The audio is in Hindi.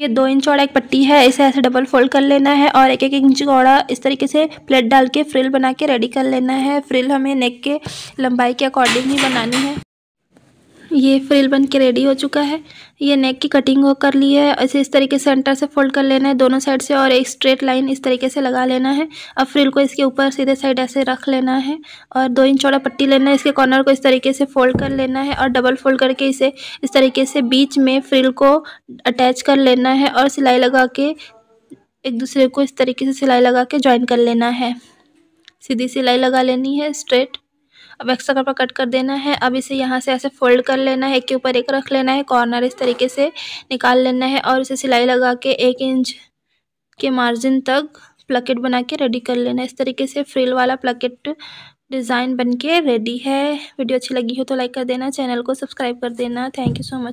ये दो इंच चौड़ा एक पट्टी है इसे ऐसे डबल फोल्ड कर लेना है और एक एक इंच चौड़ा इस तरीके से प्लेट डाल के फ्रिल बना के रेडी कर लेना है फ्रिल हमें नेक के लंबाई के अकॉर्डिंग ही बनानी है ये फ्रिल बन के रेडी हो चुका है ये नेक की कटिंग हो कर ली है इसे इस तरीके से सेंटर से फोल्ड कर लेना है दोनों साइड से और एक स्ट्रेट लाइन इस तरीके से लगा लेना है अब फ्रिल को इसके ऊपर सीधे साइड ऐसे रख लेना है और दो इंच चौड़ा पट्टी लेना है इसके कॉर्नर को इस तरीके से फोल्ड कर लेना है और डबल फोल्ड करके इसे इस तरीके से बीच में फ्रिल को अटैच कर लेना है और सिलाई लगा के एक दूसरे को इस तरीके से सिलाई लगा के ज्वाइन कर लेना है सीधी सिलाई लगा लेनी है स्ट्रेट अब एक्स्ट्रा कपड़ा कट कर देना है अब इसे यहाँ से ऐसे फोल्ड कर लेना है एक के ऊपर एक रख लेना है कॉर्नर इस तरीके से निकाल लेना है और इसे सिलाई लगा के एक इंच के मार्जिन तक प्लकेट बना के रेडी कर लेना है इस तरीके से फ्रिल वाला प्लकेट डिज़ाइन बन के रेडी है वीडियो अच्छी लगी हो तो लाइक कर देना चैनल को सब्सक्राइब कर देना थैंक यू सो मच